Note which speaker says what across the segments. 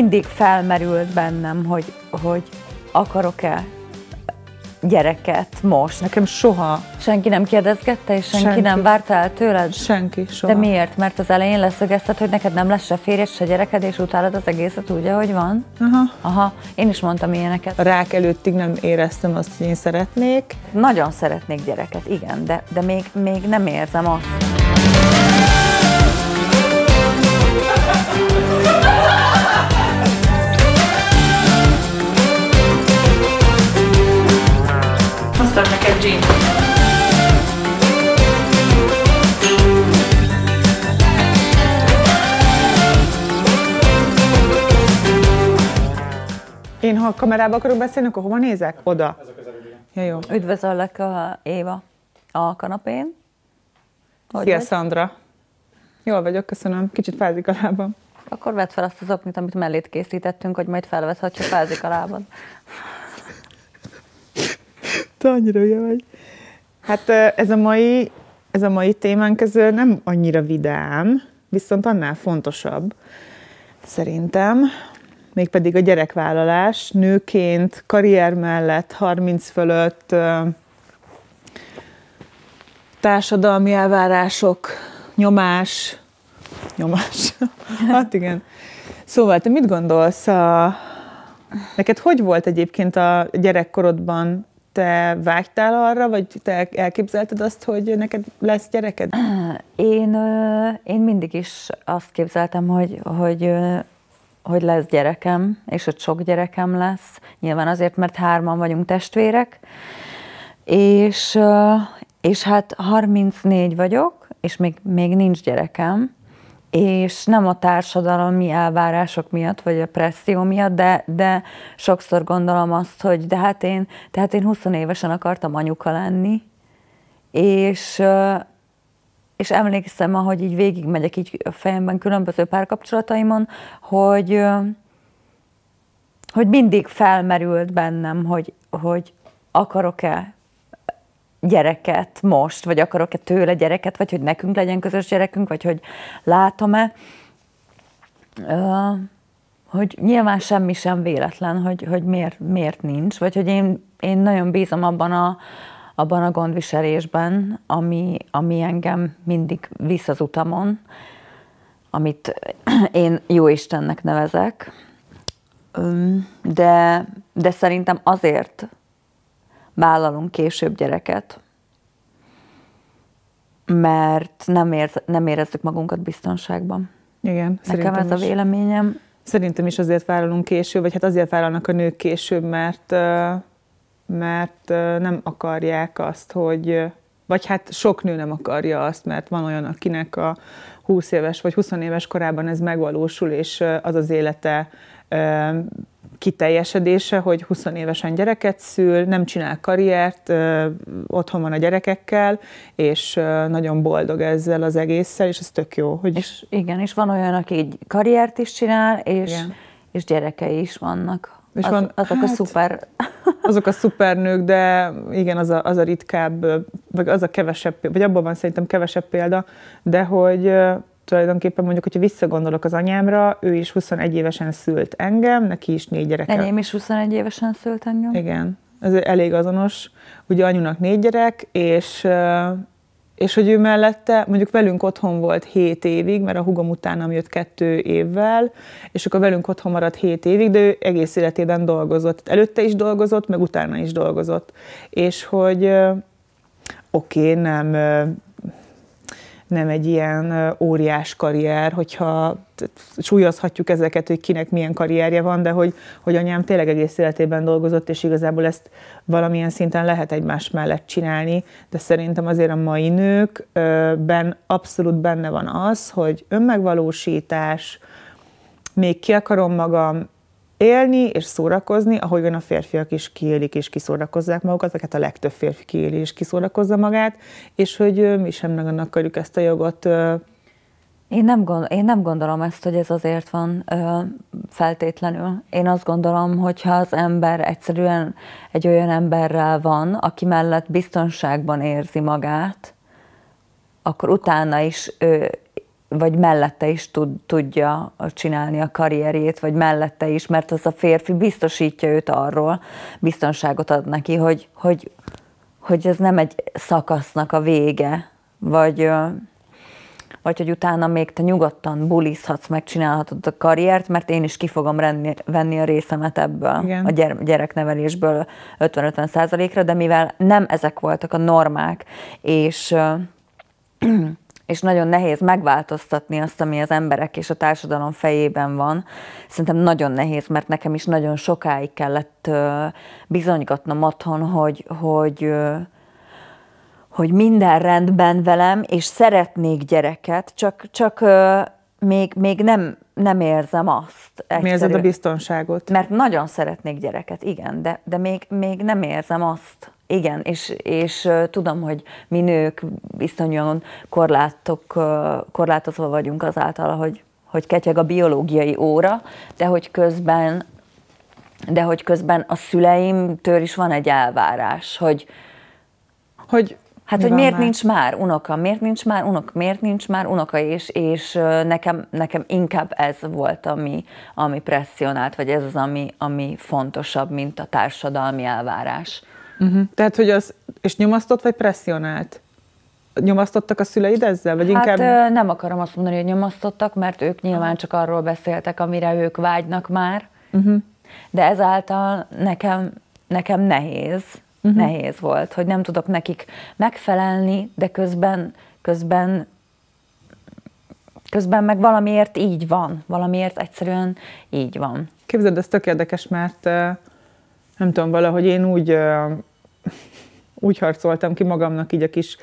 Speaker 1: mindig felmerült bennem, hogy, hogy akarok-e gyereket most. Nekem soha. Senki nem kérdezgette, és senki, senki. nem várta el tőled?
Speaker 2: Senki, soha. De miért?
Speaker 1: Mert az elején leszögezted, hogy neked nem lesz se férjed, se gyereked, és utálod az egészet úgy, ahogy van? Aha.
Speaker 2: Aha. Én is mondtam ilyeneket. Rák előttig nem éreztem azt, hogy én
Speaker 1: szeretnék. Nagyon szeretnék gyereket, igen, de, de még, még nem érzem azt.
Speaker 2: hoztam neked jean. Én, ha a kamerába akarok beszélni, akkor hova nézek? Oda. Ja, jó. Üdvözöllek, a Éva, a kanapén. Hogy Szia, vagy? Szandra.
Speaker 1: Jól vagyok, köszönöm. Kicsit fázik a lábam. Akkor vedd fel azt az oknit, amit mellét
Speaker 2: készítettünk, hogy majd felvesz, ha fázik a lábad te annyira hülye vagy. Hát ez a mai, ez a mai témánk ez nem annyira vidám, viszont annál fontosabb szerintem, mégpedig a gyerekvállalás nőként, karrier mellett, 30 fölött, társadalmi elvárások, nyomás, nyomás, hát igen. Szóval te mit gondolsz, a, neked hogy volt egyébként a gyerekkorodban te vágytál arra, vagy te elképzelted azt, hogy neked lesz gyereked?
Speaker 1: Én, én mindig is azt képzeltem, hogy, hogy hogy lesz gyerekem, és hogy sok gyerekem lesz. Nyilván azért, mert hárman vagyunk testvérek, és, és hát 34 vagyok, és még, még nincs gyerekem, és nem a társadalmi elvárások miatt, vagy a presszió miatt, de, de sokszor gondolom azt, hogy de hát én, de hát én 20 évesen akartam anyuka lenni, és, és emlékszem, ahogy így végigmegyek így a fejemben különböző párkapcsolataimon, hogy, hogy mindig felmerült bennem, hogy, hogy akarok-e gyereket most, vagy akarok-e tőle gyereket, vagy hogy nekünk legyen közös gyerekünk, vagy hogy látom-e. hogy nyilván semmi sem véletlen, hogy, hogy miért, miért nincs, vagy hogy én, én nagyon bízom abban a, abban a gondviselésben, ami, ami engem mindig visz az utamon, amit én jó Istennek nevezek, de, de szerintem azért vállalunk később gyereket, mert nem, ér, nem érezzük magunkat biztonságban.
Speaker 2: Igen, Nekem ez is. a véleményem. Szerintem is azért vállalunk később, vagy hát azért vállalnak a nők később, mert, mert nem akarják azt, hogy vagy hát sok nő nem akarja azt, mert van olyan, akinek a 20 éves vagy 20 éves korában ez megvalósul, és az az élete kiteljesedése, hogy 20 évesen gyereket szül, nem csinál karriert, otthon van a gyerekekkel, és nagyon boldog ezzel az egésszel, és ez tök jó.
Speaker 1: Hogy... És igen, és van olyan, aki egy karriert is csinál, és, és gyerekei is vannak. És az, van, azok hát, a szuper...
Speaker 2: Azok a szupernők, de igen, az a, az a ritkább, vagy az a kevesebb, vagy abban van szerintem kevesebb példa, de hogy tulajdonképpen mondjuk, hogyha visszagondolok az anyámra, ő is 21 évesen szült engem, neki is négy gyereke. Enyém
Speaker 1: is 21 évesen szült engem.
Speaker 2: Igen, ez elég azonos. Ugye anyunak négy gyerek, és, és hogy ő mellette, mondjuk velünk otthon volt 7 évig, mert a hugom utánam jött kettő évvel, és akkor velünk otthon maradt 7 évig, de ő egész életében dolgozott. Előtte is dolgozott, meg utána is dolgozott. És hogy oké, okay, nem nem egy ilyen óriás karrier, hogyha súlyozhatjuk ezeket, hogy kinek milyen karrierje van, de hogy, hogy anyám tényleg egész életében dolgozott, és igazából ezt valamilyen szinten lehet egymás mellett csinálni, de szerintem azért a mai nőkben abszolút benne van az, hogy önmegvalósítás, még ki akarom magam, élni és szórakozni, van a férfiak is kiélik és kiszórakozzák magukat, vagy hát a legtöbb férfi kiéli és kiszórakozza magát, és hogy mi sem nagyon akarjuk ezt a jogot én
Speaker 1: nem, gond, én nem gondolom ezt, hogy ez azért van ö, feltétlenül. Én azt gondolom, hogyha az ember egyszerűen egy olyan emberrel van, aki mellett biztonságban érzi magát, akkor utána is ő, vagy mellette is tud, tudja csinálni a karrierjét, vagy mellette is, mert az a férfi biztosítja őt arról, biztonságot ad neki, hogy, hogy, hogy ez nem egy szakasznak a vége, vagy, vagy hogy utána még te nyugodtan bulizhatsz, megcsinálhatod a karriert, mert én is ki fogom renni, venni a részemet ebből, Igen. a gyere, gyereknevelésből 50-50 százalékra, de mivel nem ezek voltak a normák, és és nagyon nehéz megváltoztatni azt, ami az emberek és a társadalom fejében van. Szerintem nagyon nehéz, mert nekem is nagyon sokáig kellett bizonygatnom otthon, hogy, hogy, hogy minden rendben velem, és szeretnék gyereket, csak, csak még, még nem, nem érzem azt. Egyszerű. Mi érzed a biztonságot? Mert nagyon szeretnék gyereket, igen, de, de még, még nem érzem azt igen, és, és tudom, hogy mi nők viszonyúan korlátok, korlátozva vagyunk azáltal, hogy, hogy ketyeg a biológiai óra, de hogy közben de hogy közben a szüleimtől is van egy elvárás, hogy, hogy Hát, Mi hogy miért már? nincs már unoka, miért nincs már unok, miért nincs már unoka, és, és nekem, nekem inkább ez volt, ami, ami presszionált, vagy ez az, ami, ami fontosabb, mint a társadalmi elvárás. Uh-huh. Tehát,
Speaker 2: hogy az, és nyomasztott vagy presszionált? Nyomasztottak a szüleid ezzel? Vagy hát inkább...
Speaker 1: nem akarom azt mondani, hogy nyomasztottak, mert ők nyilván csak arról beszéltek, amire ők vágynak már, uh-huh. de ezáltal nekem, nekem nehéz, uh-huh. nehéz volt, hogy nem tudok nekik megfelelni, de közben, közben közben meg valamiért így van, valamiért egyszerűen így van.
Speaker 2: Képzeld, ez tök érdekes, mert nem tudom, valahogy én úgy úgy harcoltam ki magamnak így a kis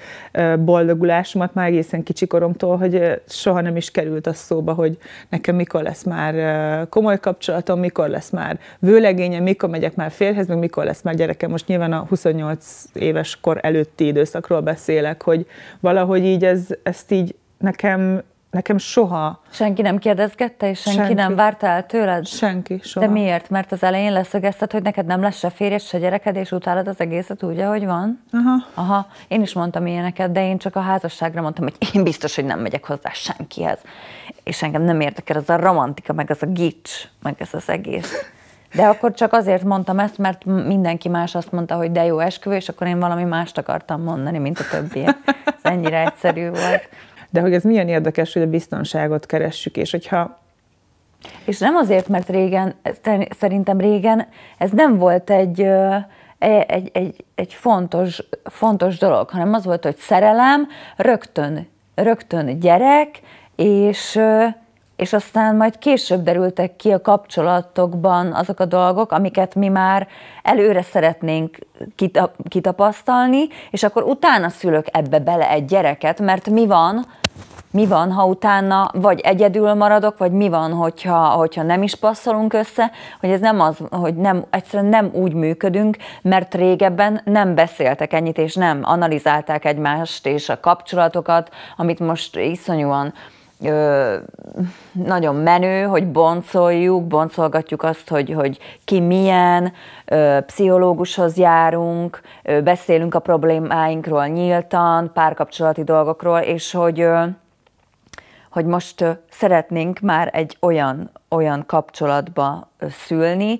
Speaker 2: boldogulásomat már egészen kicsikoromtól, hogy soha nem is került az szóba, hogy nekem mikor lesz már komoly kapcsolatom, mikor lesz már vőlegényem, mikor megyek már férhez, meg mikor lesz már gyerekem. Most nyilván a 28 éves kor előtti időszakról beszélek, hogy valahogy így ez, ezt így nekem Nekem soha.
Speaker 1: Senki nem kérdezgette, és senki, senki. nem várta el tőled? Senki, soha. De miért? Mert az elején leszögezted, hogy neked nem lesz se férj, se gyereked, és utálod az egészet úgy, ahogy van? Aha. Aha. Én is mondtam ilyeneket, de én csak a házasságra mondtam, hogy én biztos, hogy nem megyek hozzá senkihez. És engem nem érdekel az a romantika, meg az a gics, meg ez az egész. De akkor csak azért mondtam ezt, mert mindenki más azt mondta, hogy de jó esküvő, és
Speaker 2: akkor én valami mást akartam mondani, mint a többiek. Ez ennyire egyszerű volt de hogy ez milyen érdekes, hogy a biztonságot keressük, és hogyha
Speaker 1: és nem azért, mert régen, szerintem régen ez nem volt egy, e, egy, egy, egy fontos, fontos dolog, hanem az volt, hogy szerelem, rögtön, rögtön gyerek, és, és aztán majd később derültek ki a kapcsolatokban azok a dolgok, amiket mi már előre szeretnénk kitapasztalni, és akkor utána szülök ebbe bele egy gyereket, mert mi van, mi van, ha utána vagy egyedül maradok, vagy mi van, hogyha, hogyha nem is passzolunk össze, hogy ez nem az, hogy nem, egyszerűen nem úgy működünk, mert régebben nem beszéltek ennyit, és nem analizálták egymást és a kapcsolatokat, amit most iszonyúan ö, nagyon menő, hogy boncoljuk, boncolgatjuk azt, hogy, hogy ki milyen, ö, pszichológushoz járunk, ö, beszélünk a problémáinkról nyíltan, párkapcsolati dolgokról, és hogy, ö, hogy most ö, szeretnénk már egy olyan, olyan kapcsolatba szülni,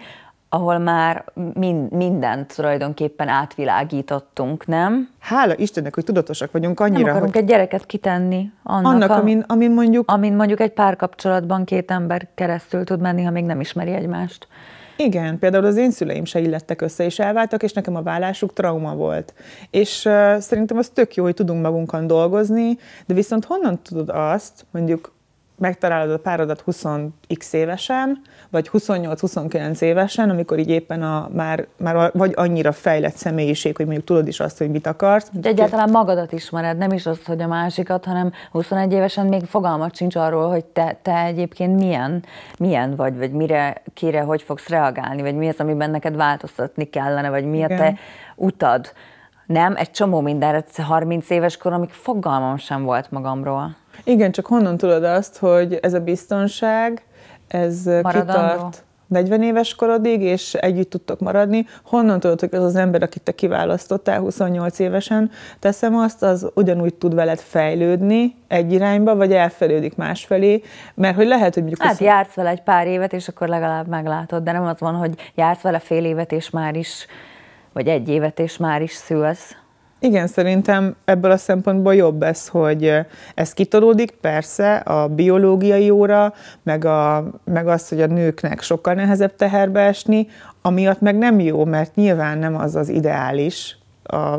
Speaker 1: ahol már mind, mindent tulajdonképpen átvilágítottunk,
Speaker 2: nem? Hála Istennek, hogy tudatosak vagyunk annyira, nem akarunk
Speaker 1: hogy... egy gyereket kitenni annak, annak a, amin,
Speaker 2: amin, mondjuk... amin mondjuk egy párkapcsolatban két ember keresztül tud menni, ha még nem ismeri egymást. Igen, például az én szüleim se illettek össze, és elváltak, és nekem a vállásuk trauma volt. És uh, szerintem az tök jó, hogy tudunk magunkon dolgozni, de viszont honnan tudod azt, mondjuk megtalálod a párodat 20x évesen, vagy 28-29 évesen, amikor így éppen a, már, már vagy annyira fejlett személyiség, hogy mondjuk tudod is azt, hogy mit akarsz. De egyáltalán
Speaker 1: magadat ismered, nem is azt, hogy a másikat, hanem 21 évesen még fogalmat sincs arról, hogy te, te egyébként milyen, milyen vagy, vagy mire, kire, hogy fogsz reagálni, vagy mi az, amiben neked változtatni kellene, vagy mi a te utad nem, egy csomó mindenre, 30 éves kor, amíg fogalmam sem volt magamról.
Speaker 2: Igen, csak honnan tudod azt, hogy ez a biztonság, ez Maradandó. kitart 40 éves korodig, és együtt tudtok maradni. Honnan tudod, hogy az az ember, akit te kiválasztottál 28 évesen, teszem azt, az ugyanúgy tud veled fejlődni egy irányba, vagy elfelődik másfelé, mert hogy lehet, hogy mondjuk... Hát 20... jársz
Speaker 1: vele egy pár évet, és akkor legalább meglátod, de nem az van, hogy jársz vele fél évet, és már is vagy egy évet, és már is
Speaker 2: szülsz. Igen, szerintem ebből a szempontból jobb ez, hogy ez kitolódik, persze, a biológiai óra, meg, a, meg az, hogy a nőknek sokkal nehezebb teherbe esni, amiatt meg nem jó, mert nyilván nem az az ideális, a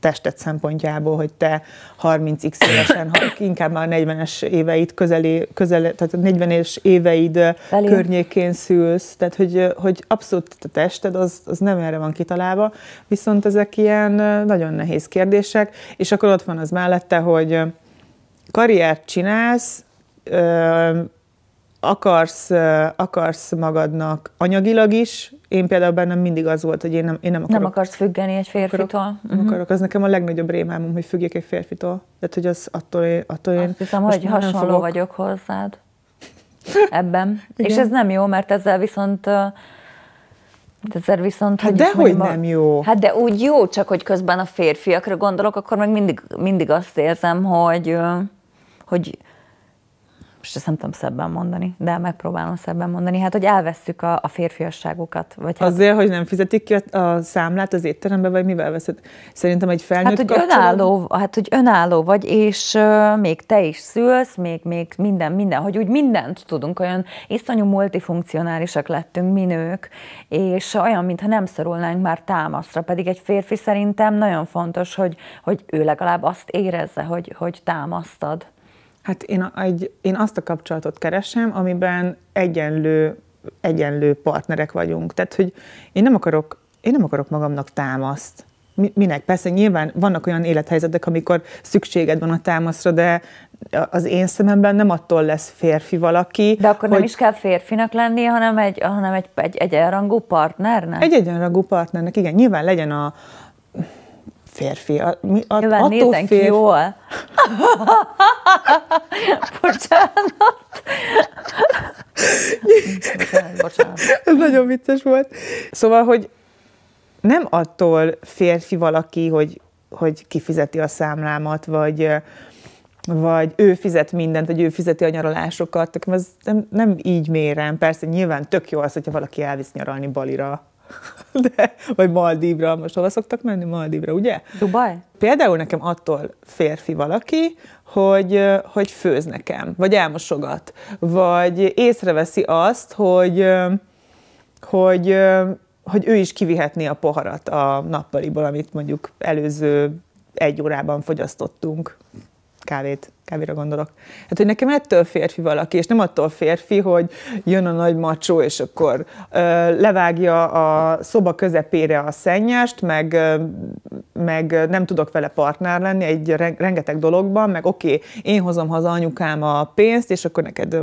Speaker 2: tested szempontjából, hogy te 30x évesen, ha inkább már 40-es éveid közeli, közeli tehát 40-es éveid Felén. környékén szülsz, tehát hogy, hogy abszolút a tested az, az nem erre van kitalálva, viszont ezek ilyen nagyon nehéz kérdések, és akkor ott van az mellette, hogy karriert csinálsz, akarsz, akarsz magadnak anyagilag is én például bennem mindig az volt, hogy én nem, én nem akarok. Nem akarsz
Speaker 1: függeni egy férfitől? Akarok, uh-huh. Nem mhm. akarok,
Speaker 2: az nekem a legnagyobb rémámom, hogy függjek egy férfitől. Tehát, hogy az attól én... Attól én Azt hiszem, hogy hasonló fogok. vagyok
Speaker 1: hozzád ebben. És ez nem jó, mert ezzel viszont hát ezzel viszont... Hát dehogy nem jó. Hát de úgy jó, csak hogy közben a férfiakra gondolok, akkor meg mindig, mindig azt érzem, hogy, hogy most ezt nem tudom szebben mondani, de megpróbálom szebben mondani, hát hogy elvesszük
Speaker 2: a, a férfiasságukat. Vagy hát- Azért, hát... hogy nem fizetik ki a, a számlát az étterembe, vagy mivel veszed? Szerintem egy felnőtt hát, hogy kapcsolat... önálló, hát, hogy önálló vagy, és uh, még te is
Speaker 1: szülsz, még, még minden, minden, hogy úgy mindent tudunk, olyan iszonyú multifunkcionálisak lettünk mi nők, és olyan, mintha nem szorulnánk már támaszra, pedig egy férfi szerintem
Speaker 2: nagyon fontos, hogy, hogy ő legalább azt érezze, hogy, hogy támasztad. Hát én, a, egy, én azt a kapcsolatot keresem, amiben egyenlő, egyenlő partnerek vagyunk. Tehát, hogy én nem akarok, én nem akarok magamnak támaszt. Minek? Persze nyilván vannak olyan élethelyzetek, amikor szükséged van a támaszra, de az én szememben nem attól lesz férfi valaki. De akkor hogy... nem is
Speaker 1: kell férfinak lenni, hanem egy, hanem
Speaker 2: egy, egy egyenrangú partnernek? Egy egyenrangú partnernek, igen. Nyilván legyen a, férfi. A, mi, a, Jövő, attól néznek férfi... jól. Bocsánat. bocsánat. Ez nagyon vicces volt. Szóval, hogy nem attól férfi valaki, hogy, hogy kifizeti a számlámat, vagy, vagy ő fizet mindent, vagy ő fizeti a nyaralásokat. nem, nem így mérem. Persze nyilván tök jó az, hogyha valaki elvisz nyaralni Balira De, vagy Maldívra, most hova szoktak menni Maldívra, ugye? Dubaj? Például nekem attól férfi valaki, hogy, hogy főz nekem, vagy elmosogat, vagy észreveszi azt, hogy, hogy, hogy ő is kivihetné a poharat a nappaliból, amit mondjuk előző egy órában fogyasztottunk kávét, kávéra gondolok. Hát, hogy nekem ettől férfi valaki, és nem attól férfi, hogy jön a nagy macsó, és akkor ö, levágja a szoba közepére a szennyest, meg, ö, meg nem tudok vele partner lenni egy rengeteg dologban, meg oké, okay, én hozom haza anyukám a pénzt, és akkor neked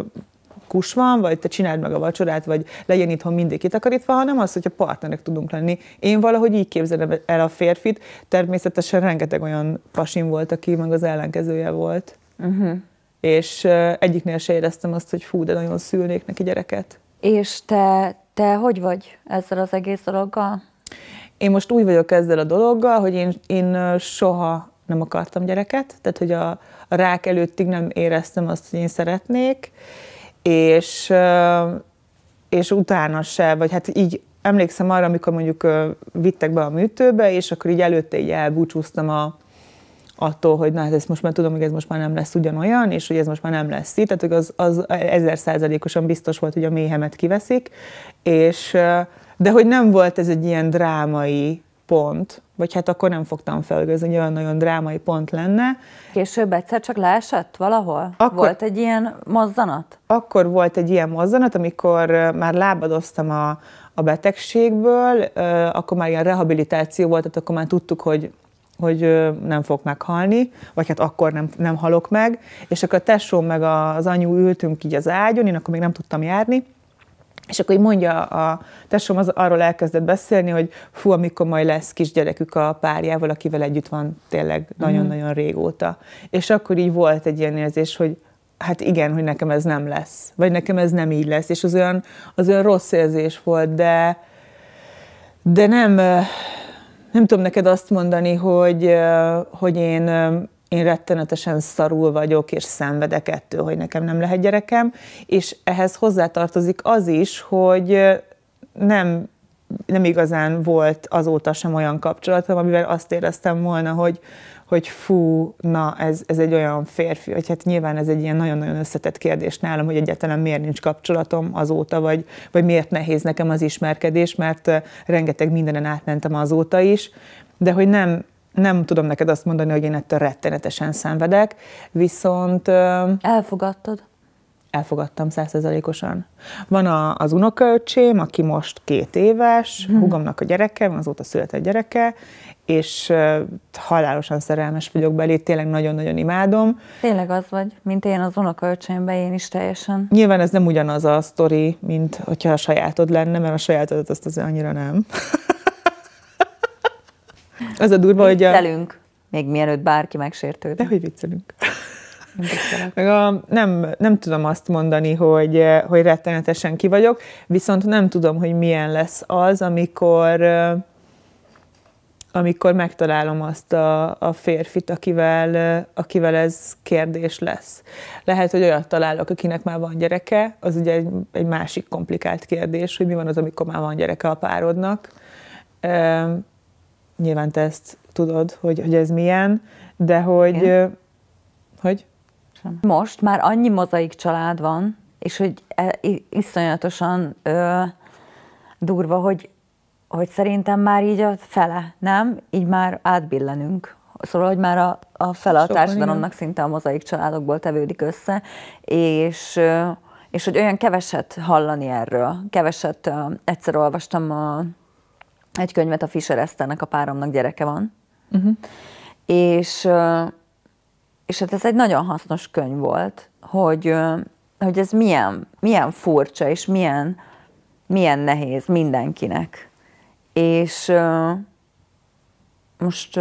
Speaker 2: kus van, vagy te csináld meg a vacsorát, vagy legyen itthon mindig kitakarítva, hanem az, a partnerek tudunk lenni. Én valahogy így képzelem el a férfit, természetesen rengeteg olyan pasim volt, aki meg az ellenkezője volt. Uh-huh. És uh, egyiknél se éreztem azt, hogy fú, de nagyon szülnék neki gyereket.
Speaker 1: És te, te hogy vagy ezzel az egész dologgal?
Speaker 2: Én most úgy vagyok ezzel a dologgal, hogy én, én soha nem akartam gyereket, tehát hogy a, a rák előttig nem éreztem azt, hogy én szeretnék, és, és utána se, vagy hát így emlékszem arra, amikor mondjuk vittek be a műtőbe, és akkor így előtte így elbúcsúztam a, attól, hogy na hát ezt most már tudom, hogy ez most már nem lesz ugyanolyan, és hogy ez most már nem lesz itt, tehát az, az ezer százalékosan biztos volt, hogy a méhemet kiveszik, és de hogy nem volt ez egy ilyen drámai pont, vagy hát akkor nem fogtam fel, ez egy olyan nagyon drámai pont lenne. Később egyszer csak leesett valahol? Akkor, volt egy ilyen mozzanat? Akkor volt egy ilyen mozzanat, amikor már lábadoztam a, a betegségből, akkor már ilyen rehabilitáció volt, tehát akkor már tudtuk, hogy hogy nem fog meghalni, vagy hát akkor nem, nem halok meg, és akkor a tesóm meg az anyu ültünk így az ágyon, én akkor még nem tudtam járni, és akkor így mondja a tesóm, az arról elkezdett beszélni, hogy fú, amikor majd lesz kisgyerekük a párjával, akivel együtt van tényleg mhm. nagyon-nagyon mm. régóta. És akkor így volt egy ilyen érzés, hogy hát igen, hogy nekem ez nem lesz, vagy nekem ez nem így lesz, és az olyan, az olyan rossz érzés volt, de, de nem, nem tudom neked azt mondani, hogy, hogy én én rettenetesen szarul vagyok, és szenvedek ettől, hogy nekem nem lehet gyerekem, és ehhez hozzátartozik az is, hogy nem, nem igazán volt azóta sem olyan kapcsolatom, amivel azt éreztem volna, hogy, hogy fú, na ez, ez egy olyan férfi, hogy hát nyilván ez egy ilyen nagyon-nagyon összetett kérdés nálam, hogy egyáltalán miért nincs kapcsolatom azóta, vagy, vagy miért nehéz nekem az ismerkedés, mert rengeteg mindenen átmentem azóta is, de hogy nem, nem tudom neked azt mondani, hogy én ettől rettenetesen szenvedek, viszont... Elfogadtad? Elfogadtam százszerzalékosan. Van a, az unokaöcsém, aki most két éves, hmm. húgomnak a gyereke, van azóta született gyereke, és uh, halálosan szerelmes vagyok belé, tényleg nagyon-nagyon imádom.
Speaker 1: Tényleg az vagy, mint én az unokaöcsémben, én is teljesen.
Speaker 2: Nyilván ez nem ugyanaz a sztori, mint hogyha a sajátod lenne, mert a sajátodat azt azért annyira nem. Az a durva, hogy... Viccelünk, a... még mielőtt bárki megsértődik. De hogy viccelünk. Meg a, nem, nem tudom azt mondani, hogy, eh, hogy rettenetesen ki vagyok, viszont nem tudom, hogy milyen lesz az, amikor eh, amikor megtalálom azt a, a férfit, akivel, eh, akivel ez kérdés lesz. Lehet, hogy olyat találok, akinek már van gyereke, az ugye egy, egy másik komplikált kérdés, hogy mi van az, amikor már van gyereke a párodnak nyilván te ezt tudod, hogy, hogy ez milyen, de hogy... Igen. Hogy? Sem. Most
Speaker 1: már annyi mozaik család van, és hogy e, iszonyatosan ö, durva, hogy, hogy szerintem már így a fele, nem? Így már átbillenünk. Szóval, hogy már a, a fele a társadalomnak szinte a mozaik családokból tevődik össze, és, és hogy olyan keveset hallani erről. Keveset, egyszer olvastam a egy könyvet a Fischer Eszternek, a páromnak gyereke van. Uh-huh. És, és hát ez egy nagyon hasznos könyv volt, hogy, hogy ez milyen, milyen furcsa, és milyen, milyen nehéz mindenkinek. És most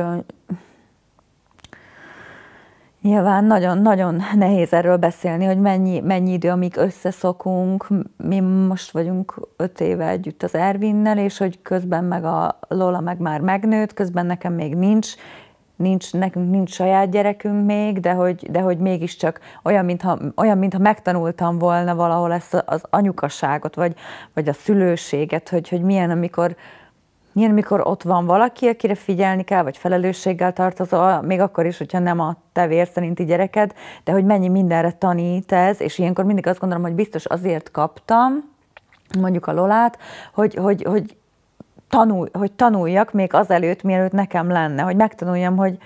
Speaker 1: Nyilván nagyon-nagyon nehéz erről beszélni, hogy mennyi, mennyi idő, amíg összeszokunk. Mi most vagyunk öt éve együtt az Ervinnel, és hogy közben meg a Lola meg már megnőtt, közben nekem még nincs, nincs, nekünk nincs saját gyerekünk még, de hogy, de hogy mégiscsak olyan mintha, olyan, mintha megtanultam volna valahol ezt az anyukaságot, vagy, vagy a szülőséget, hogy, hogy milyen, amikor, Nyilván, mikor ott van valaki, akire figyelni kell, vagy felelősséggel tartozol, még akkor is, hogyha nem a te vér szerinti gyereked, de hogy mennyi mindenre tanít ez, és ilyenkor mindig azt gondolom, hogy biztos azért kaptam, mondjuk a Lolát, hogy, hogy, hogy, tanul, hogy tanuljak még azelőtt, mielőtt nekem lenne, hogy megtanuljam, hogy,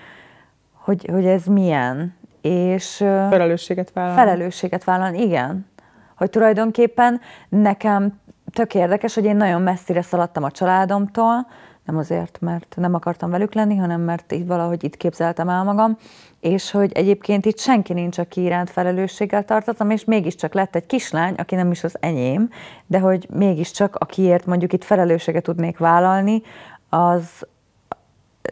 Speaker 1: hogy, hogy ez milyen. És felelősséget vállalni. Felelősséget vállalni, igen. Hogy tulajdonképpen nekem tök érdekes, hogy én nagyon messzire szaladtam a családomtól, nem azért, mert nem akartam velük lenni, hanem mert így valahogy itt képzeltem el magam, és hogy egyébként itt senki nincs, aki iránt felelősséggel tartottam, és mégiscsak lett egy kislány, aki nem is az enyém, de hogy mégiscsak akiért mondjuk itt felelősséget tudnék vállalni, az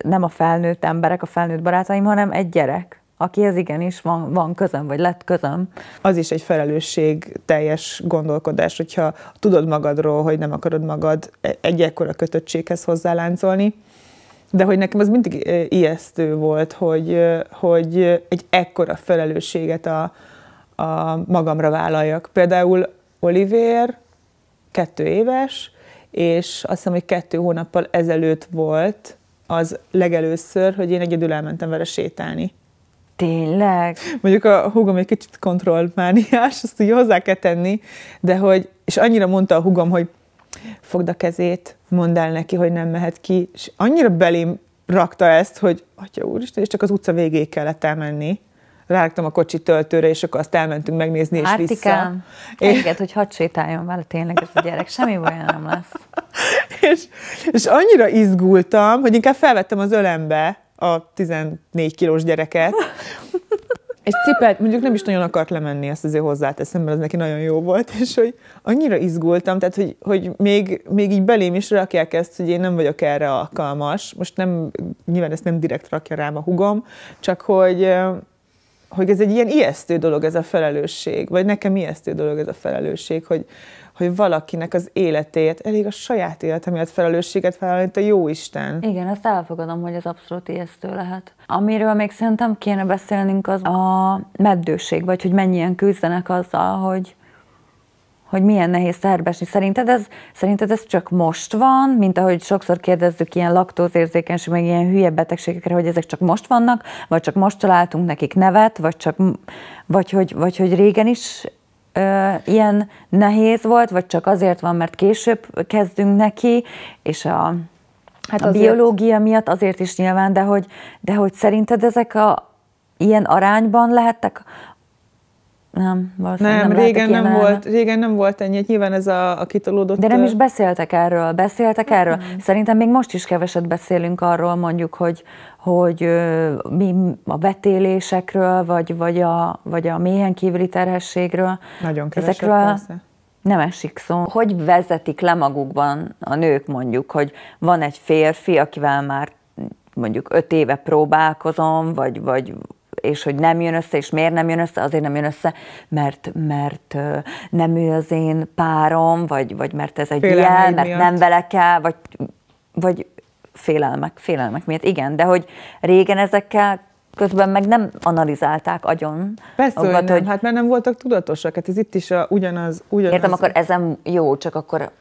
Speaker 1: nem a felnőtt emberek, a felnőtt barátaim, hanem egy gyerek aki akihez igenis van, van közöm, vagy lett közöm.
Speaker 2: Az is egy felelősség teljes gondolkodás, hogyha tudod magadról, hogy nem akarod magad e- egy ekkora kötöttséghez hozzáláncolni, de hogy nekem az mindig e, ijesztő volt, hogy, hogy egy ekkora felelősséget a, a magamra vállaljak. Például Oliver kettő éves, és azt hiszem, hogy kettő hónappal ezelőtt volt az legelőször, hogy én egyedül elmentem vele sétálni. Tényleg? Mondjuk a húgom egy kicsit kontrollmániás, azt így hozzá kell tenni, de hogy, és annyira mondta a húgom, hogy fogd a kezét, mondd el neki, hogy nem mehet ki, és annyira belém rakta ezt, hogy atya úristen, és csak az utca végéig kellett elmenni. Rágtam a kocsi töltőre, és akkor azt elmentünk megnézni, és Ártikám, vissza. Ártikám,
Speaker 1: hogy hadd sétáljon vele tényleg ez a gyerek, semmi baj nem
Speaker 2: lesz. és, és annyira izgultam, hogy inkább felvettem az ölembe, a 14 kilós gyereket, és cipelt, mondjuk nem is nagyon akart lemenni, ezt azért hozzáteszem, mert az neki nagyon jó volt, és hogy annyira izgultam, tehát hogy, hogy még, még így belém is rakják ezt, hogy én nem vagyok erre alkalmas, most nem, nyilván ezt nem direkt rakja rám a hugom, csak hogy, hogy ez egy ilyen ijesztő dolog ez a felelősség, vagy nekem ijesztő dolog ez a felelősség, hogy, hogy valakinek az életét, elég a saját élete miatt felelősséget vállalni, mint a jó Isten. Igen,
Speaker 1: ezt elfogadom, hogy ez abszolút ijesztő lehet. Amiről még szerintem kéne beszélnünk, az a meddőség, vagy hogy mennyien küzdenek azzal, hogy hogy milyen nehéz terbesni. Szerinted ez, szerinted ez csak most van, mint ahogy sokszor kérdezzük ilyen laktózérzékenység, meg ilyen hülye betegségekre, hogy ezek csak most vannak, vagy csak most találtunk nekik nevet, vagy, csak, vagy, hogy, vagy hogy régen is ö, ilyen nehéz volt, vagy csak azért van, mert később kezdünk neki, és a, hát a azért. biológia miatt azért is nyilván, de hogy, de hogy szerinted ezek a ilyen arányban lehettek nem,
Speaker 2: valószínűleg nem, nem régen nem, volt, régen nem volt ennyi, hát nyilván ez a, a kitolódott... De nem is
Speaker 1: beszéltek erről, beszéltek erről. Mm. Szerintem még most is keveset beszélünk arról mondjuk, hogy, hogy mi a vetélésekről, vagy, vagy, a, vagy a mélyen kívüli terhességről.
Speaker 2: Nagyon keveset Ezekről persze.
Speaker 1: nem esik szó. Hogy vezetik le magukban a nők mondjuk, hogy van egy férfi, akivel már mondjuk öt éve próbálkozom, vagy, vagy és hogy nem jön össze, és miért nem jön össze, azért nem jön össze, mert, mert nem ő az én párom, vagy, vagy mert ez egy Félelmeid ilyen, mert miatt. nem vele kell, vagy, vagy félelmek, félelmek miért igen, de hogy régen ezekkel közben meg nem analizálták agyon. Persze, agat, hogy, nem, hogy
Speaker 2: hát mert nem voltak tudatosak, hát ez itt is a, ugyanaz, ugyanaz. Értem, akkor ezen jó, csak akkor...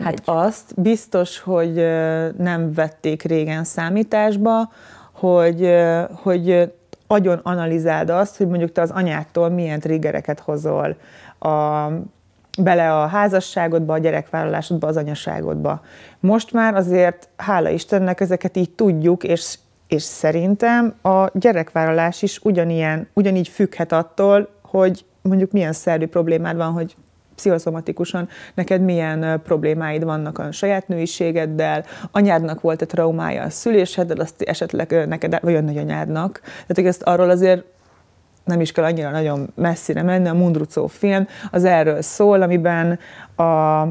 Speaker 2: Hát azt biztos, hogy nem vették régen számításba, hogy, hogy agyon analizáld azt, hogy mondjuk te az anyától milyen triggereket hozol a, bele a házasságodba, a gyerekvállalásodba, az anyaságodba. Most már azért, hála Istennek, ezeket így tudjuk, és, és szerintem a gyerekvállalás is ugyanilyen, ugyanígy függhet attól, hogy mondjuk milyen szervi problémád van, hogy pszichoszomatikusan neked milyen problémáid vannak a saját nőiségeddel, anyádnak volt-e traumája a szüléseddel, azt esetleg neked, vagy a nagyanyádnak. Tehát, ezt arról azért nem is kell annyira nagyon messzire menni, a Mundrucó film az erről szól, amiben a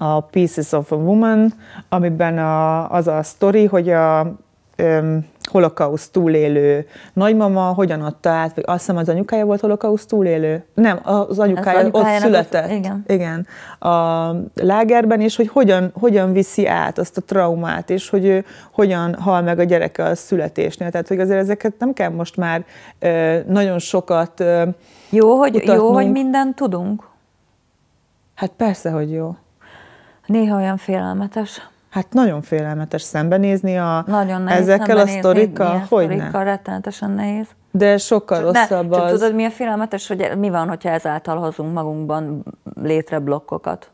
Speaker 2: a Pieces of a Woman, amiben a, az a sztori, hogy a holokauszt túlélő nagymama hogyan adta át, vagy azt hiszem az anyukája volt holokauszt túlélő? Nem, az anyukája, az ott született. igen. igen. A lágerben, és hogy hogyan, hogyan viszi át azt a traumát, és hogy ő hogyan hal meg a gyereke a születésnél. Tehát, hogy azért ezeket nem kell most már nagyon sokat Jó, hogy, utatnunk. jó, hogy
Speaker 1: mindent tudunk.
Speaker 2: Hát persze, hogy jó. Néha olyan félelmetes. Hát nagyon félelmetes szembenézni a,
Speaker 1: nagyon nehéz ezekkel a sztorikkal. Hogy sztorikkal, rettenetesen nehéz.
Speaker 2: De sokkal rosszabb de, az... Csak tudod, mi
Speaker 1: a félelmetes, hogy mi van, hogyha ezáltal hozunk magunkban létre blokkokat?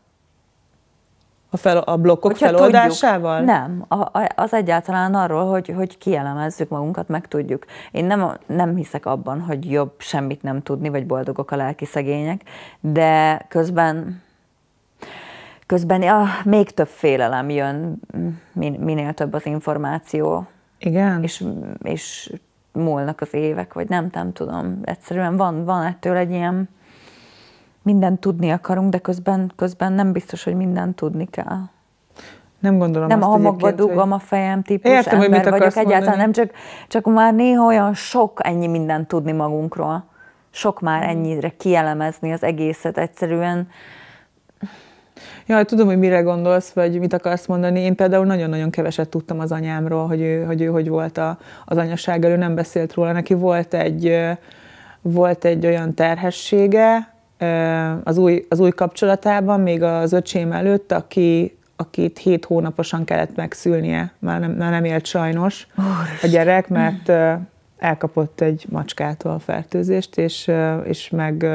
Speaker 2: A, fel, a blokkok hogyha feloldásával? Tudjuk,
Speaker 1: nem, a, a, az egyáltalán arról, hogy, hogy kielemezzük magunkat, meg tudjuk. Én nem, nem hiszek abban, hogy jobb semmit nem tudni, vagy boldogok a lelki szegények, de közben közben ja, még több félelem jön, min- minél több az információ. Igen. És, és múlnak az évek, vagy nem, nem tudom. Egyszerűen van, van ettől egy ilyen mindent tudni akarunk, de közben, közben nem biztos, hogy mindent tudni kell. Nem gondolom Nem azt a homokba dugom hogy... a fejem típus Értem, ember hogy mit vagyok egyáltalán, nem csak, csak már néha olyan sok ennyi mindent tudni magunkról. Sok már hmm. ennyire kielemezni az egészet egyszerűen
Speaker 2: Ja, tudom, hogy mire gondolsz, vagy mit akarsz mondani. Én például nagyon-nagyon keveset tudtam az anyámról, hogy ő hogy, ő, hogy volt a, az anyasággal, ő nem beszélt róla. Neki volt egy, volt egy olyan terhessége az új, az új kapcsolatában, még az öcsém előtt, aki, akit hét hónaposan kellett megszülnie, már nem, már nem élt sajnos Úrst. a gyerek, mert elkapott egy macskától a fertőzést, és, és meg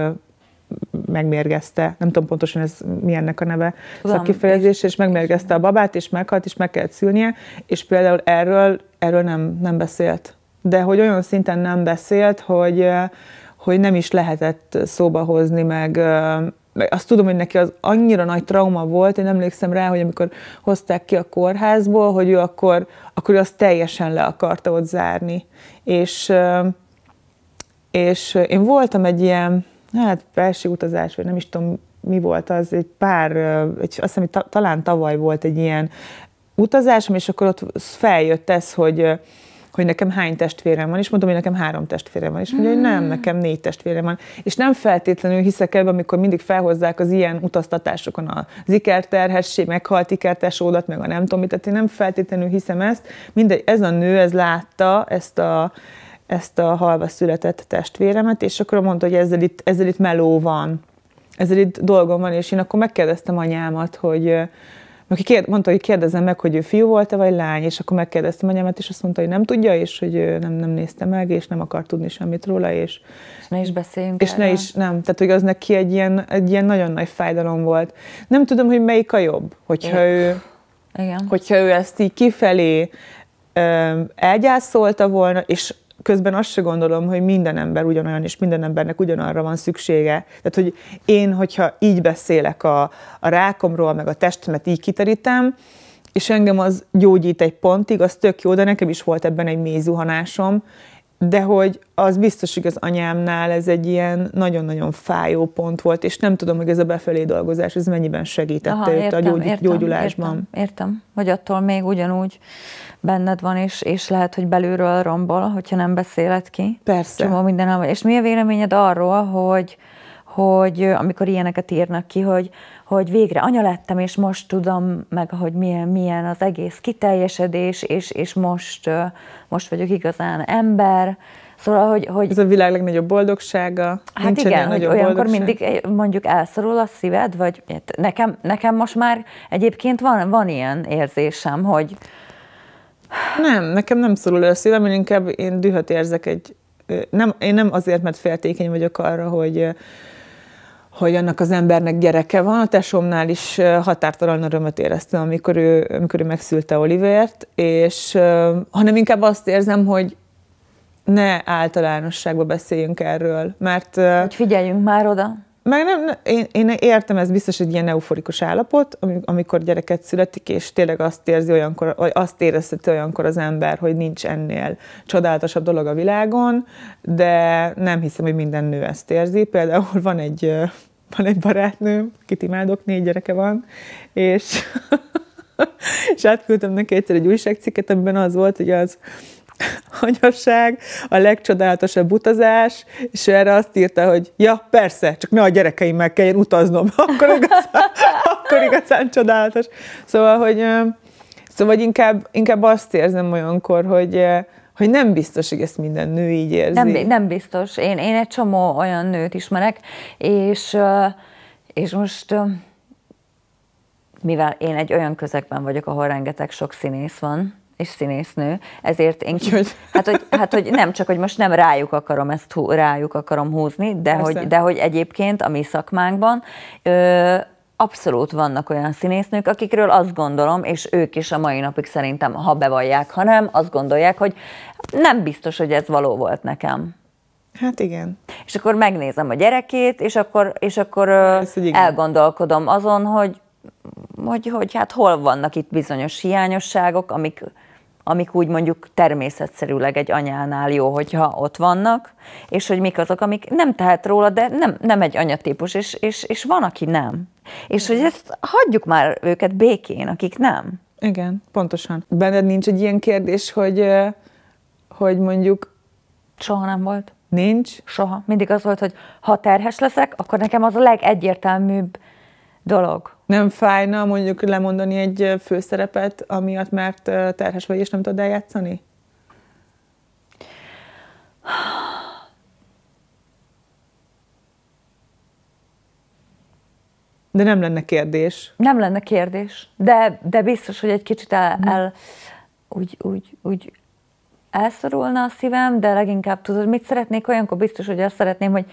Speaker 2: megmérgezte, nem tudom pontosan ez mi ennek a neve, Van, szakifejezés, és megmérgezte a babát, és meghalt, és meg kellett szülnie, és például erről, erről nem, nem beszélt. De hogy olyan szinten nem beszélt, hogy, hogy nem is lehetett szóba hozni, meg, azt tudom, hogy neki az annyira nagy trauma volt, én emlékszem rá, hogy amikor hozták ki a kórházból, hogy ő akkor, akkor ő azt teljesen le akarta ott zárni. És, és én voltam egy ilyen, hát felső utazás, vagy nem is tudom, mi volt az, egy pár, egy, azt hiszem, ta, talán tavaly volt egy ilyen utazásom, és akkor ott feljött ez, hogy hogy nekem hány testvérem van, és mondom, hogy nekem három testvérem van, és mondja, hogy nem, mm. nekem négy testvérem van. És nem feltétlenül hiszek ebben, amikor mindig felhozzák az ilyen utaztatásokon a zikerterhesség, meghalt ikertesódat, meg a nem tudom mit, tehát én nem feltétlenül hiszem ezt. Mindegy, ez a nő, ez látta ezt a ezt a halva született testvéremet, és akkor mondta, hogy ezzel itt, ezzel itt meló van, ezzel itt dolgom van, és én akkor megkérdeztem anyámat, hogy aki kérd, mondta, hogy kérdezem meg, hogy ő fiú volt-e, vagy lány, és akkor megkérdeztem anyámat, és azt mondta, hogy nem tudja, és hogy nem, nem nézte meg, és nem akar tudni semmit róla, és... És ne is beszéljünk És erre. ne is, nem. Tehát, hogy az neki egy ilyen, egy ilyen nagyon nagy fájdalom volt. Nem tudom, hogy melyik a jobb, hogyha é. ő... Igen. Hogyha ő ezt így kifelé elgyászolta volna, és közben azt se gondolom, hogy minden ember ugyanolyan, és minden embernek ugyanarra van szüksége. Tehát, hogy én, hogyha így beszélek a, a rákomról, meg a testemet így kiterítem, és engem az gyógyít egy pontig, az tök jó, de nekem is volt ebben egy mélyzuhanásom, de hogy az biztos, hogy az anyámnál ez egy ilyen nagyon-nagyon fájó pont volt, és nem tudom, hogy ez a befelé dolgozás, ez mennyiben segítette Aha, őt a gyógy, értem, gyógyulásban.
Speaker 1: Értem, értem, hogy attól még ugyanúgy benned van, és, és lehet, hogy belülről rombol, hogyha nem beszéled ki. Persze. Csomó minden, és mi a véleményed arról, hogy hogy amikor ilyeneket írnak ki, hogy, hogy végre anya lettem, és most tudom meg, hogy milyen, milyen az egész kiteljesedés, és, és most, most vagyok igazán ember, Szóval, hogy, hogy... Ez a
Speaker 2: világ legnagyobb
Speaker 1: boldogsága. Hát Nincs igen, hogy olyankor boldogság. mindig eh, mondjuk elszorul a szíved, vagy hát nekem, nekem most már egyébként van, van ilyen érzésem, hogy...
Speaker 2: Nem, nekem nem szorul a szívem, inkább én dühöt érzek egy... Nem, én nem azért, mert féltékeny vagyok arra, hogy hogy annak az embernek gyereke van. A tesómnál is határtalan örömöt éreztem, amikor ő, amikor ő megszülte Olivért, és, hanem inkább azt érzem, hogy ne általánosságba beszéljünk erről, mert... Hogy figyeljünk már oda. Meg nem, én, én értem, ez biztos egy ilyen euforikus állapot, amikor gyereket születik, és tényleg azt érzi olyankor, vagy azt érezheti olyankor az ember, hogy nincs ennél csodálatosabb dolog a világon, de nem hiszem, hogy minden nő ezt érzi. Például van egy van egy barátnőm, akit imádok, négy gyereke van, és, és átküldtem neki egyszer egy újságcikket, amiben az volt, hogy az anyasság, a legcsodálatosabb utazás, és erre azt írta, hogy ja, persze, csak ne a gyerekeimmel kelljen utaznom, akkor igazán, akkor igazán csodálatos. Szóval, hogy Szóval inkább, inkább azt érzem olyankor, hogy, hogy nem biztos, hogy ezt minden nő így érzi. Nem, nem
Speaker 1: biztos. Én, én egy csomó olyan nőt ismerek, és, és most mivel én egy olyan közegben vagyok, ahol rengeteg sok színész van, és színésznő, ezért én Úgyhogy. hát, hogy, hát, hogy nem csak, hogy most nem rájuk akarom ezt rájuk akarom húzni, de hogy, de hogy egyébként a mi szakmánkban abszolút vannak olyan színésznők, akikről azt gondolom, és ők is a mai napig szerintem, ha bevallják, ha nem, azt gondolják, hogy nem biztos, hogy ez való volt nekem. Hát igen. És akkor megnézem a gyerekét, és akkor, és akkor hogy hát elgondolkodom azon, hogy, hogy, hogy hát hol vannak itt bizonyos hiányosságok, amik, amik úgy mondjuk természetszerűleg egy anyánál jó, hogyha ott vannak, és hogy mik azok, amik nem tehet róla, de nem, nem egy anyatípus, és, és, és van, aki nem. És hogy ezt hagyjuk már őket békén, akik nem.
Speaker 2: Igen, pontosan. Benned nincs egy ilyen kérdés,
Speaker 1: hogy, hogy mondjuk... Soha nem volt. Nincs? Soha. Mindig az volt, hogy ha terhes leszek, akkor nekem az a legegyértelműbb
Speaker 2: dolog. Nem fájna mondjuk lemondani egy főszerepet, amiatt mert terhes vagy és nem tudod eljátszani? De nem lenne kérdés.
Speaker 1: Nem lenne kérdés, de, de biztos, hogy egy kicsit el, mhm. el úgy, úgy, úgy elszorulna a szívem, de leginkább tudod, mit szeretnék olyankor? Biztos, hogy azt szeretném, hogy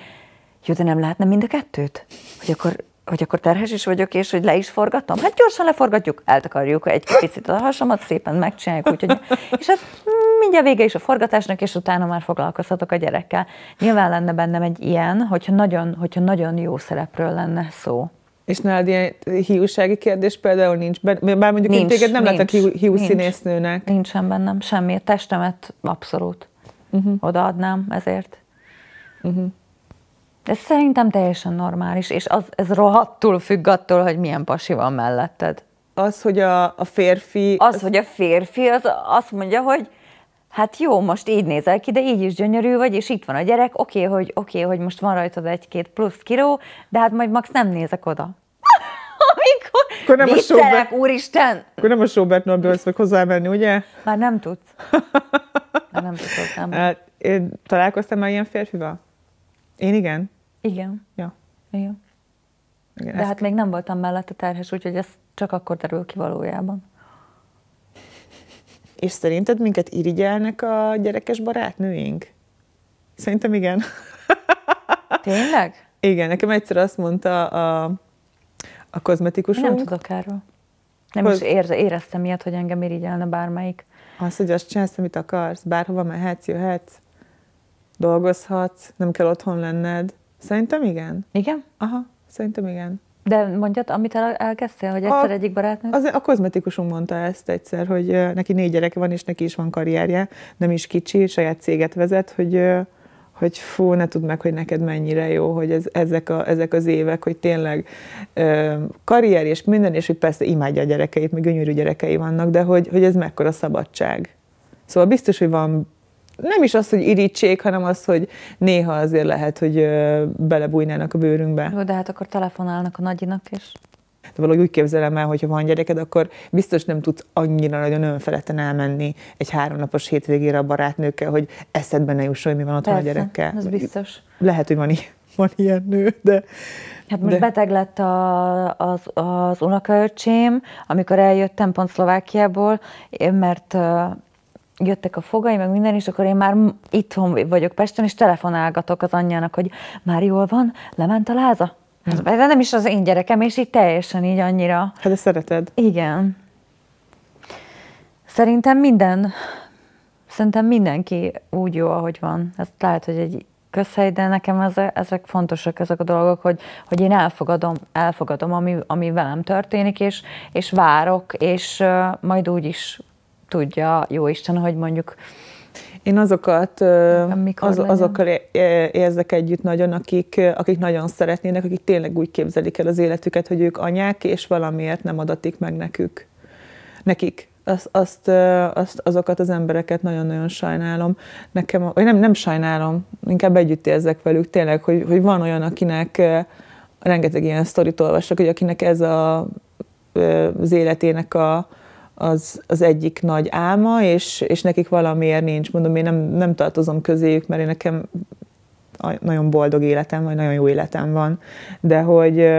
Speaker 1: jó, de nem lehetne mind a kettőt? Hogy akkor hogy akkor terhes is vagyok, és hogy le is forgatom? Hát gyorsan leforgatjuk, eltakarjuk egy picit a hasamat, szépen megcsináljuk, úgyhogy, és hát mindjárt vége is a forgatásnak, és utána már foglalkozhatok a gyerekkel. Nyilván lenne bennem egy ilyen, hogyha nagyon, hogyha nagyon jó szerepről lenne szó. És nálad ilyen hiúsági
Speaker 2: kérdés például nincs benne? Bár mondjuk nincs, én téged nem látok a hiú nincs,
Speaker 1: színésznőnek. Nincsen bennem semmi. Testemet abszolút uh-huh. odaadnám ezért. Uh-huh. Ez szerintem teljesen normális, és az, ez rohadtul függ attól, hogy milyen pasi van melletted. Az, hogy a, a férfi... Az, az, hogy a férfi az azt mondja, hogy hát jó, most így nézel ki, de így is gyönyörű vagy, és itt van a gyerek, oké, okay, hogy, oké, okay, hogy most van rajtad egy-két plusz kiló, de hát majd max nem nézek oda.
Speaker 2: akkor nem viccelek, a
Speaker 1: úristen!
Speaker 2: Akkor nem a Sobert Norbert meg hozzámenni, ugye? Már nem tudsz. Már nem tudsz nem. Hát, találkoztam már ilyen férfival? Én igen. Igen. Ja. Igen. Igen, De hát
Speaker 1: még nem voltam mellette terhes,
Speaker 2: úgyhogy ez csak akkor derül ki valójában. És szerinted minket irigyelnek a gyerekes barátnőink? Szerintem igen. Tényleg? Igen, nekem egyszer azt mondta a, a kozmetikusunk. Nem
Speaker 1: tudok erről. Nem Koz... is
Speaker 2: érze, éreztem miatt, hogy engem irigyelne bármelyik. Az, hogy azt csinálsz, amit akarsz, bárhova mehetsz, jöhetsz, dolgozhatsz, nem kell otthon lenned. Szerintem igen. Igen? Aha, szerintem igen.
Speaker 1: De mondjad, amit el, elkezdtél,
Speaker 2: hogy egyszer a, egyik barátnő? Az, a kozmetikusunk mondta ezt egyszer, hogy neki négy gyereke van, és neki is van karrierje, nem is kicsi, saját céget vezet, hogy hogy fú, ne tudd meg, hogy neked mennyire jó, hogy ez, ezek, a, ezek az évek, hogy tényleg ö, karrier és minden, és hogy persze imádja a gyerekeit, meg gyönyörű gyerekei vannak, de hogy, hogy ez mekkora szabadság. Szóval biztos, hogy van nem is az, hogy irítsék, hanem az, hogy néha azért lehet, hogy belebújnának a bőrünkbe. Jó,
Speaker 1: de hát akkor telefonálnak a nagyinak is.
Speaker 2: De valahogy úgy képzelem el, hogy van gyereked, akkor biztos nem tudsz annyira nagyon önfeleten elmenni egy háromnapos hétvégére a barátnőkkel, hogy eszedben ne jusson, hogy mi van ott Persze, a gyerekkel. ez biztos. Lehet, hogy van ilyen, van ilyen nő, de... Hát most de...
Speaker 1: beteg lett a, az, az unokaöcsém, amikor eljöttem pont Szlovákiából, mert jöttek a fogai, meg minden, és akkor én már itthon vagyok Pesten, és telefonálgatok az anyjának, hogy már jól van, lement a láza? Ez hm. hát, de nem is az én gyerekem, és így teljesen így annyira... Hát de szereted. Igen. Szerintem minden, szerintem mindenki úgy jó, ahogy van. Ez lehet, hogy egy közhely, de nekem ez, ezek fontosak, ezek a dolgok, hogy, hogy én elfogadom, elfogadom ami, ami velem történik, és, és várok, és uh, majd úgy is tudja jó Isten, hogy
Speaker 2: mondjuk én azokat, az, azokkal érzek együtt nagyon, akik, akik nagyon szeretnének, akik tényleg úgy képzelik el az életüket, hogy ők anyák, és valamiért nem adatik meg nekük. Nekik. Azt, azt, azt, azokat az embereket nagyon-nagyon sajnálom. Nekem, vagy nem, nem sajnálom, inkább együtt érzek velük tényleg, hogy, hogy van olyan, akinek rengeteg ilyen sztorit olvasok, hogy akinek ez a, az életének a, az, az egyik nagy álma, és, és nekik valamiért nincs. Mondom, én nem, nem tartozom közéjük, mert én nekem nagyon boldog életem, vagy nagyon jó életem van, de hogy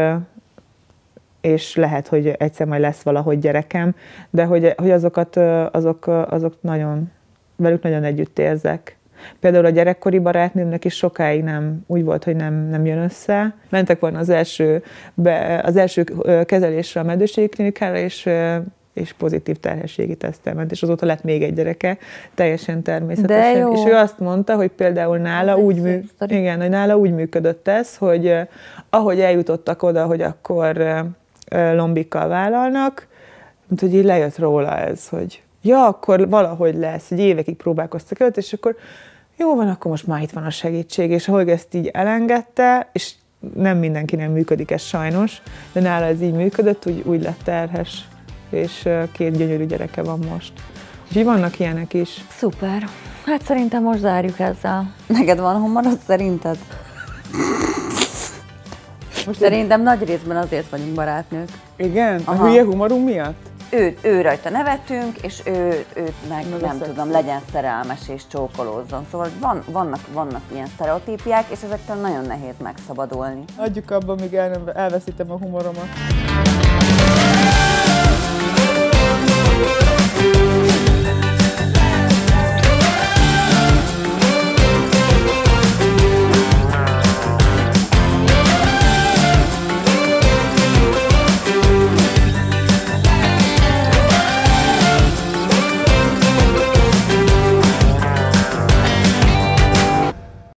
Speaker 2: és lehet, hogy egyszer majd lesz valahogy gyerekem, de hogy, hogy azokat, azok, azok nagyon, velük nagyon együtt érzek. Például a gyerekkori barátnőmnek is sokáig nem úgy volt, hogy nem, nem jön össze. Mentek volna az első, be, az első kezelésre a medőségklinikára, és és pozitív terhességi tesztel ment, és azóta lett még egy gyereke, teljesen természetesen. És ő azt mondta, hogy például nála ez úgy, mű... igen, hogy nála úgy működött ez, hogy ahogy eljutottak oda, hogy akkor lombikkal vállalnak, mint hogy így lejött róla ez, hogy ja, akkor valahogy lesz, hogy évekig próbálkoztak előtt, és akkor jó van, akkor most már itt van a segítség, és ahogy ezt így elengedte, és nem mindenkinek működik ez sajnos, de nála ez így működött, úgy, úgy lett terhes és két gyönyörű gyereke van most. Úgyhogy vannak ilyenek is.
Speaker 1: Szuper. Hát szerintem most zárjuk ezzel. Neked van humorod szerinted? Most szerintem nagy részben azért vagyunk barátnők. Igen? Aha. A hülye
Speaker 2: humorunk miatt?
Speaker 1: Ő, ő rajta nevetünk, és ő, őt meg Na, nem tudom, tudom, legyen szerelmes és csókolózzon. Szóval van, vannak, vannak ilyen sztereotípiák, és ezektől nagyon nehéz megszabadulni.
Speaker 2: Adjuk abba, míg el nem, elveszítem a humoromat. oh.